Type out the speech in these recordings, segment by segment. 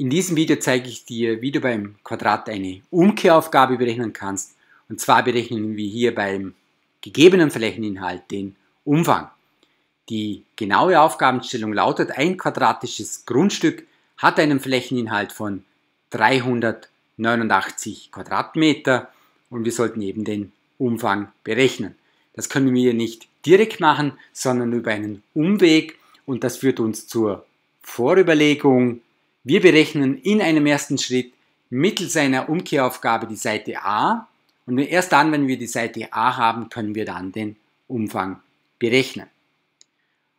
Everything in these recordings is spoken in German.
In diesem Video zeige ich dir, wie du beim Quadrat eine Umkehraufgabe berechnen kannst. Und zwar berechnen wir hier beim gegebenen Flächeninhalt den Umfang. Die genaue Aufgabenstellung lautet, ein quadratisches Grundstück hat einen Flächeninhalt von 389 Quadratmeter und wir sollten eben den Umfang berechnen. Das können wir nicht direkt machen, sondern über einen Umweg und das führt uns zur Vorüberlegung, wir berechnen in einem ersten Schritt mittels einer Umkehraufgabe die Seite A und erst dann, wenn wir die Seite A haben, können wir dann den Umfang berechnen.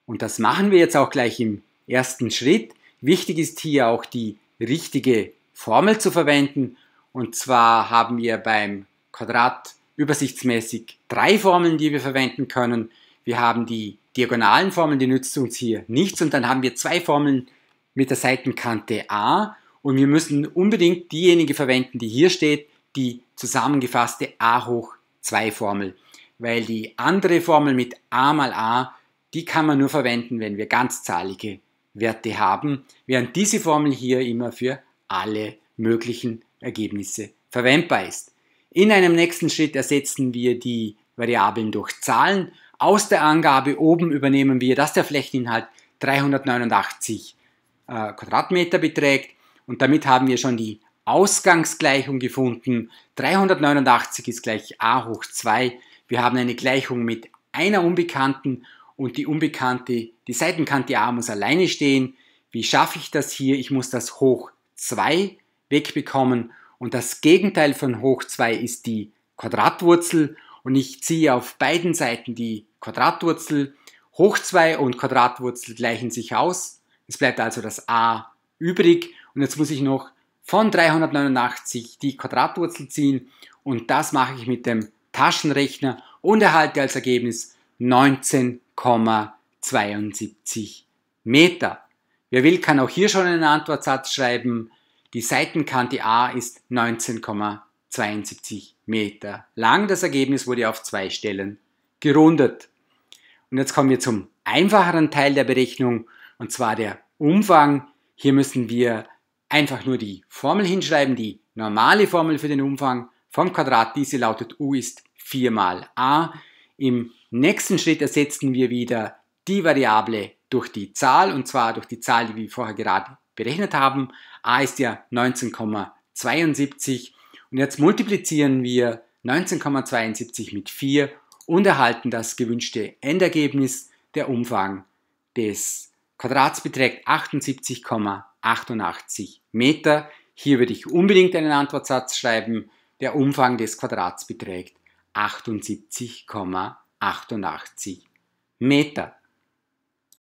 Und das machen wir jetzt auch gleich im ersten Schritt. Wichtig ist hier auch die richtige Formel zu verwenden. Und zwar haben wir beim Quadrat übersichtsmäßig drei Formeln, die wir verwenden können. Wir haben die diagonalen Formeln, die nützt uns hier nichts. Und dann haben wir zwei Formeln, mit der Seitenkante A und wir müssen unbedingt diejenige verwenden, die hier steht, die zusammengefasste a hoch 2 Formel, weil die andere Formel mit a mal a, die kann man nur verwenden, wenn wir ganzzahlige Werte haben, während diese Formel hier immer für alle möglichen Ergebnisse verwendbar ist. In einem nächsten Schritt ersetzen wir die Variablen durch Zahlen. Aus der Angabe oben übernehmen wir, dass der Flächeninhalt 389 äh, Quadratmeter beträgt. Und damit haben wir schon die Ausgangsgleichung gefunden. 389 ist gleich a hoch 2. Wir haben eine Gleichung mit einer Unbekannten und die Unbekannte, die Seitenkante a muss alleine stehen. Wie schaffe ich das hier? Ich muss das hoch 2 wegbekommen und das Gegenteil von hoch 2 ist die Quadratwurzel und ich ziehe auf beiden Seiten die Quadratwurzel. Hoch 2 und Quadratwurzel gleichen sich aus. Es bleibt also das a übrig und jetzt muss ich noch von 389 die Quadratwurzel ziehen und das mache ich mit dem Taschenrechner und erhalte als Ergebnis 19,72 Meter. Wer will, kann auch hier schon einen Antwortsatz schreiben. Die Seitenkante A ist 19,72 Meter lang. Das Ergebnis wurde auf zwei Stellen gerundet. Und jetzt kommen wir zum einfacheren Teil der Berechnung und zwar der Umfang. Hier müssen wir einfach nur die Formel hinschreiben, die normale Formel für den Umfang vom Quadrat. Diese lautet U ist 4 mal a. Im nächsten Schritt ersetzen wir wieder die Variable durch die Zahl und zwar durch die Zahl, die wir vorher gerade berechnet haben. a ist ja 19,72 und jetzt multiplizieren wir 19,72 mit 4 und erhalten das gewünschte Endergebnis, der Umfang des Quadrats beträgt 78,88 Meter. Hier würde ich unbedingt einen Antwortsatz schreiben. Der Umfang des Quadrats beträgt 78,88 Meter.